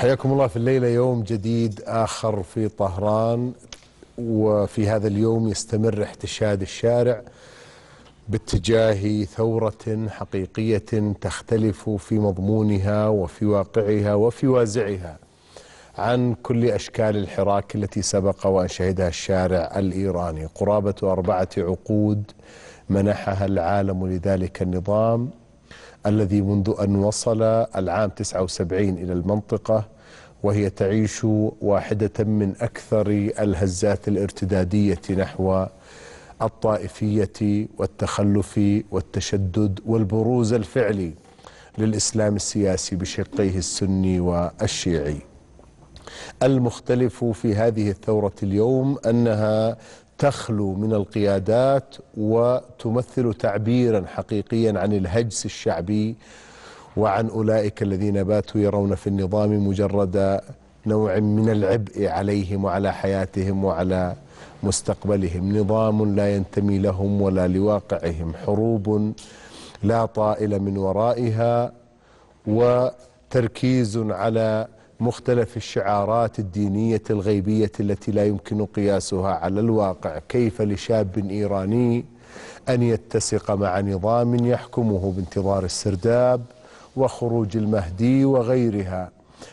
حياكم الله في الليلة يوم جديد آخر في طهران وفي هذا اليوم يستمر احتشاد الشارع باتجاه ثورة حقيقية تختلف في مضمونها وفي واقعها وفي وازعها عن كل أشكال الحراك التي سبق وأن شهدها الشارع الإيراني قرابة أربعة عقود منحها العالم لذلك النظام الذي منذ أن وصل العام 79 إلى المنطقة وهي تعيش واحدة من أكثر الهزات الارتدادية نحو الطائفية والتخلف والتشدد والبروز الفعلي للإسلام السياسي بشقيه السني والشيعي المختلف في هذه الثورة اليوم أنها تخلو من القيادات وتمثل تعبيرا حقيقيا عن الهجس الشعبي وعن أولئك الذين باتوا يرون في النظام مجرد نوع من العبء عليهم وعلى حياتهم وعلى مستقبلهم نظام لا ينتمي لهم ولا لواقعهم حروب لا طائل من ورائها وتركيز على مختلف الشعارات الدينية الغيبية التي لا يمكن قياسها على الواقع كيف لشاب إيراني أن يتسق مع نظام يحكمه بانتظار السرداب وخروج المهدي وغيرها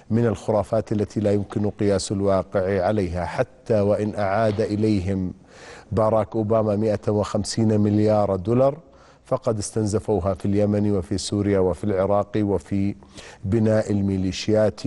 من الخرافات التي لا يمكن قياس الواقع عليها حتى وإن أعاد إليهم باراك أوباما 150 مليار دولار فقد استنزفوها في اليمن وفي سوريا وفي العراق وفي بناء الميليشيات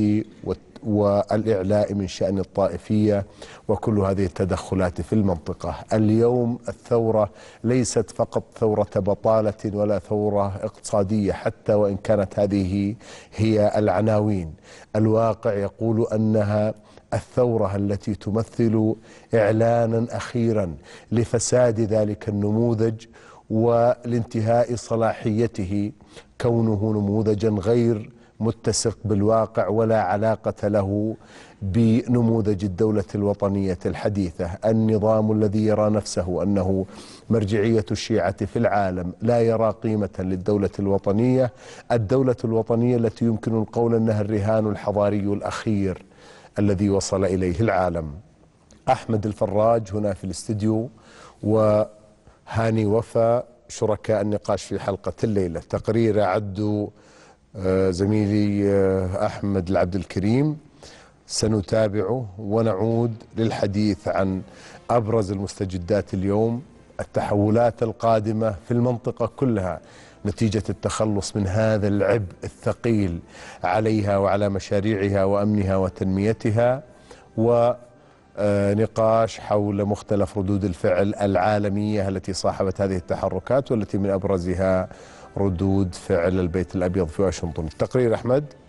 والإعلاء من شأن الطائفية وكل هذه التدخلات في المنطقة اليوم الثورة ليست فقط ثورة بطالة ولا ثورة اقتصادية حتى وإن كانت هذه هي العناوين الواقع يقول أنها الثورة التي تمثل إعلانا أخيرا لفساد ذلك النموذج ولانتهاء صلاحيته كونه نموذجا غير متسق بالواقع ولا علاقة له بنموذج الدولة الوطنية الحديثة النظام الذي يرى نفسه أنه مرجعية الشيعة في العالم لا يرى قيمة للدولة الوطنية الدولة الوطنية التي يمكن القول أنها الرهان الحضاري الأخير الذي وصل إليه العالم أحمد الفراج هنا في الاستديو وهاني وفا شركاء النقاش في حلقة الليلة تقرير عدو زميلي آه، أحمد العبد الكريم سنتابعه ونعود للحديث عن أبرز المستجدات اليوم التحولات القادمة في المنطقة كلها نتيجة التخلص من هذا العبء الثقيل عليها وعلى مشاريعها وأمنها وتنميتها و آه، نقاش حول مختلف ردود الفعل العالمية التي صاحبت هذه التحركات والتي من أبرزها ردود فعل البيت الأبيض في واشنطن التقرير أحمد